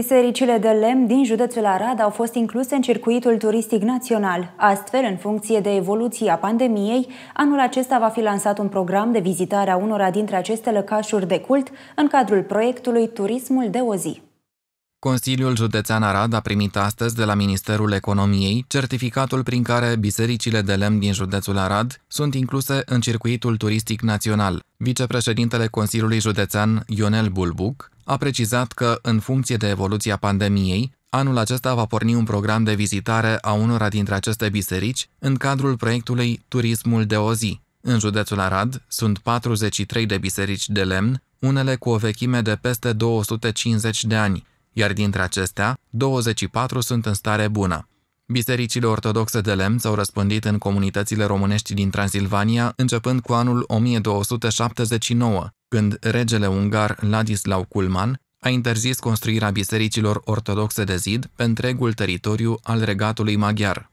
Bisericile de lemn din județul Arad au fost incluse în circuitul turistic național. Astfel, în funcție de evoluția pandemiei, anul acesta va fi lansat un program de vizitare a unora dintre aceste lăcașuri de cult în cadrul proiectului Turismul de o zi. Consiliul Județean Arad a primit astăzi de la Ministerul Economiei certificatul prin care bisericile de lemn din județul Arad sunt incluse în circuitul turistic național. Vicepreședintele Consiliului Județean Ionel Bulbuc a precizat că, în funcție de evoluția pandemiei, anul acesta va porni un program de vizitare a unora dintre aceste biserici în cadrul proiectului Turismul de o zi. În județul Arad sunt 43 de biserici de lemn, unele cu o vechime de peste 250 de ani, iar dintre acestea, 24 sunt în stare bună. Bisericile ortodoxe de lemn s-au răspândit în comunitățile românești din Transilvania începând cu anul 1279, când regele ungar Ladislau Kulman a interzis construirea bisericilor ortodoxe de zid pe întregul teritoriu al regatului maghiar.